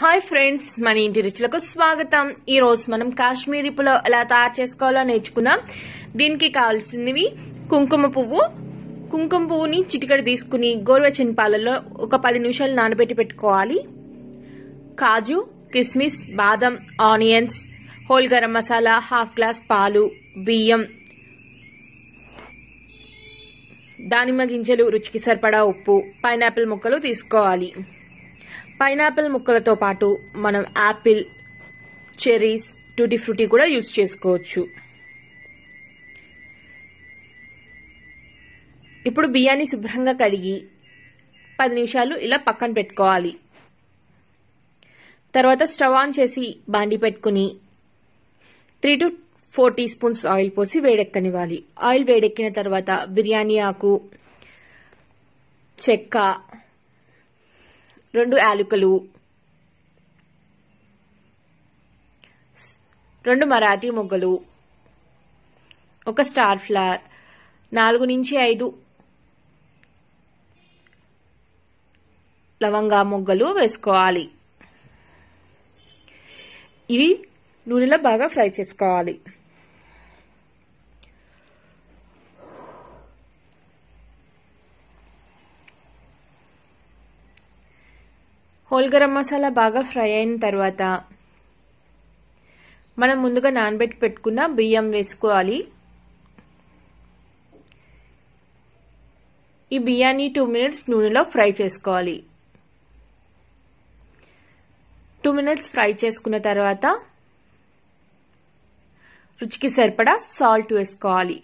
hi friends మన ఇంటి రుచులకు స్వాగతం ఈ రోజు మనం కాశ్మీరీ పులావ్ ఎలా తయారు చేసుకోవాలో నేర్చుకుందాం దీనికి కావాల్సినవి కుంకుమ పువ్వు కుంకుమ పువ్వుని చిటికడి తీసుకుని గోరువెచ్చని పాలలో ఒక పది నిమిషాలు నానబెట్టి పెట్టుకోవాలి కాజు కిస్మిస్ బాదం onions whole garam masala half glass పాలు బియ్యం దానిమ్మ గింజలు రుచికి సరిపడా ఉప్పు పైనాపిల్ ముక్కలు తీసుకోవాలి పైనాపిల్ ముక్కలతో పాటు మనం యాపిల్ చెరీస్ టూటీ ఫ్రూటీ కూడా యూజ్ చేసుకోవచ్చు ఇప్పుడు బియ్యాన్ని శుభ్రంగా కడిగి పది నిమిషాలు ఇలా పక్కన పెట్టుకోవాలి తర్వాత స్టవ్ ఆన్ చేసి బాండి పెట్టుకుని three to four teaspoons oil పోసి వేడెక్కనివ్వాలి ఆయిల్ వేడెక్కిన తర్వాత బిర్యానీ ఆకు చెక్క రెండు యాలుకలు రెండు మరాఠీ మొగ్గలు ఒక స్టార్ ఫ్లవర్ నాలుగు నుంచి ఐదు లవంగా మొగ్గలు వేసుకోవాలి ఇవి నూనెలో బాగా ఫ్రై చేసుకోవాలి హోల్ గరం మసాలా బాగా ఫ్రై అయిన తర్వాత మనం ముందుగా నానబెట్టి పెట్టుకున్న బియ్యం వేసుకోవాలి ఈ బియ్యాన్ని టూ మినిట్స్ నూనెలో ఫ్రై చేసుకోవాలి టూ మినిట్స్ ఫ్రై చేసుకున్న తర్వాత రుచికి సరిపడా సాల్ట్ వేసుకోవాలి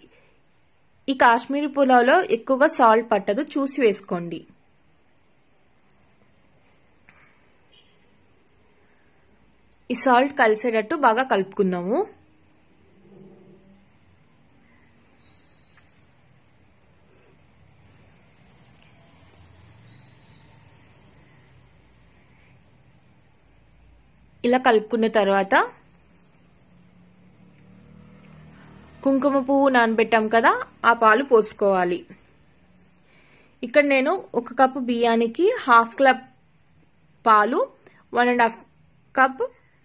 ఈ కాశ్మీరీ పులావ్లో ఎక్కువగా సాల్ట్ పట్టదు చూసి వేసుకోండి ఈ సాల్ట్ కలిసేటట్టు బాగా కలుపుకుందాము ఇలా కలుపుకున్న తర్వాత కుంకుమ పువ్వు నానబెట్టాం కదా ఆ పాలు పోసుకోవాలి ఇక్కడ నేను ఒక కప్పు బియ్యానికి హాఫ్ కప్ పాలు వన్ అండ్ హాఫ్ కప్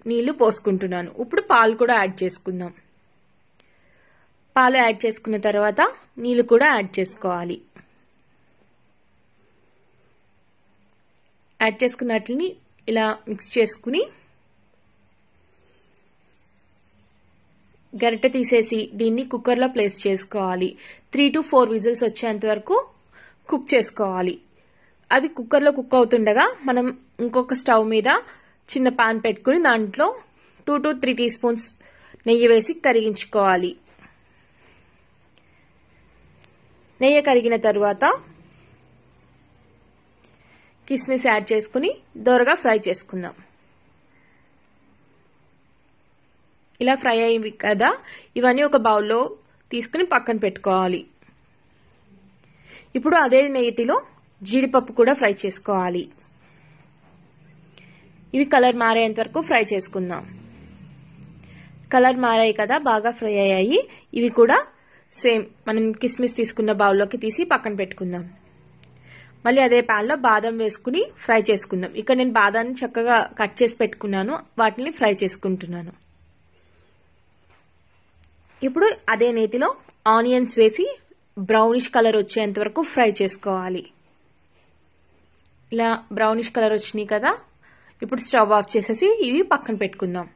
నీళ్లు పోసుకుంటున్నాను ఇప్పుడు పాలు కూడా యాడ్ చేసుకుందాం పాలు యాడ్ చేసుకున్న తర్వాత నీళ్ళు కూడా యాడ్ చేసుకోవాలి యాడ్ చేసుకున్నట్లని ఇలా మిక్స్ చేసుకుని గరిటె తీసేసి దీన్ని కుక్కర్లో ప్లేస్ చేసుకోవాలి త్రీ టు ఫోర్ విజిల్స్ వచ్చేంత వరకు కుక్ చేసుకోవాలి అవి కుక్కర్లో కుక్ అవుతుండగా మనం ఇంకొక స్టవ్ మీద చిన్న పాన్ పెట్టుకుని దాంట్లో two to three teaspoons నెయ్యి వేసి కరిగించుకోవాలి నెయ్యి కరిగిన తర్వాత కిస్మిస్ యాడ్ చేసుకుని దోరగా ఫ్రై చేసుకుందాం ఇలా ఫ్రై అయ్యి కదా ఇవన్నీ ఒక బౌల్లో తీసుకుని పక్కన పెట్టుకోవాలి ఇప్పుడు అదే నెయ్యిలో జీడిపప్పు కూడా ఫ్రై చేసుకోవాలి ఇవి కలర్ మారేంత వరకు ఫ్రై చేసుకుందాం కలర్ మారాయి కదా బాగా ఫ్రై అయ్యాయి ఇవి కూడా సేమ్ మనం కిస్మిస్ తీసుకున్న బౌల్లోకి తీసి పక్కన పెట్టుకుందాం మళ్ళీ అదే ప్యాన్లో బాదం వేసుకుని ఫ్రై చేసుకుందాం ఇక్కడ నేను బాదాన్ని చక్కగా కట్ చేసి పెట్టుకున్నాను వాటిని ఫ్రై చేసుకుంటున్నాను ఇప్పుడు అదే నేతిలో ఆనియన్స్ వేసి బ్రౌనిష్ కలర్ వచ్చేంత వరకు ఫ్రై చేసుకోవాలి ఇలా బ్రౌనిష్ కలర్ వచ్చినాయి కదా ఇప్పుడు స్టవ్ ఆఫ్ చేసేసి ఇవి పక్కన పెట్టుకుందాం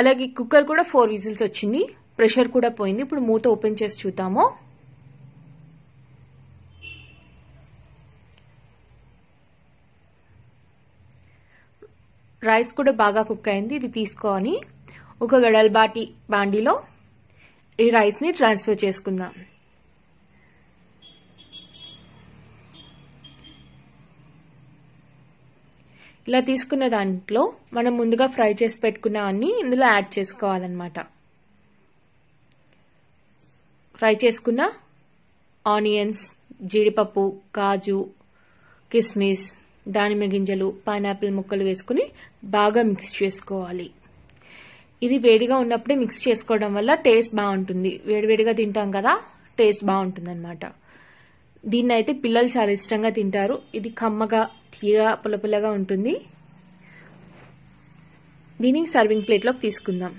అలాగే కుక్కర్ కూడా ఫోర్ విజిల్స్ వచ్చింది ప్రెషర్ కూడా పోయింది ఇప్పుడు మూత ఓపెన్ చేసి చూద్దాము రైస్ కూడా బాగా కుక్ అయింది ఇది తీసుకొని ఒక వెడల్బాటి బాండీలో ఈ రైస్ని ట్రాన్స్ఫర్ చేసుకుందాం ఇలా తీసుకున్న దాంట్లో మనం ముందుగా ఫ్రై చేసి పెట్టుకున్న అన్ని ఇందులో యాడ్ చేసుకోవాలన్నమాట ఫ్రై చేసుకున్న ఆనియన్స్ జీడిపప్పు కాజు కిస్మిస్ దానిమ్మ గింజలు పైనాపిల్ ముక్కలు వేసుకుని బాగా మిక్స్ చేసుకోవాలి ఇది వేడిగా ఉన్నప్పుడే మిక్స్ చేసుకోవడం వల్ల టేస్ట్ బాగుంటుంది వేడివేడిగా తింటాం కదా టేస్ట్ బాగుంటుంది అనమాట దీన్ని అయితే పిల్లలు చాలా ఇష్టంగా తింటారు ఇది కమ్మగా తీయగా పులపులగా ఉంటుంది దీనిని సర్వింగ్ ప్లేట్లోకి తీసుకుందాం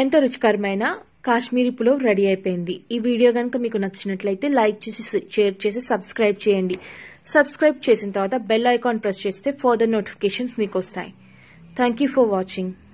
ఎంతో రుచికరమైన కాశ్మీరీ పులో రెడీ అయిపోయింది ఈ వీడియో కనుక మీకు నచ్చినట్లయితే లైక్ చేసి షేర్ చేసి సబ్స్క్రైబ్ చేయండి సబ్స్క్రైబ్ చేసిన తర్వాత బెల్ ఐకాన్ ప్రెస్ చేస్తే ఫర్దర్ నోటిఫికేషన్స్ మీకు వస్తాయి థ్యాంక్ ఫర్ వాచింగ్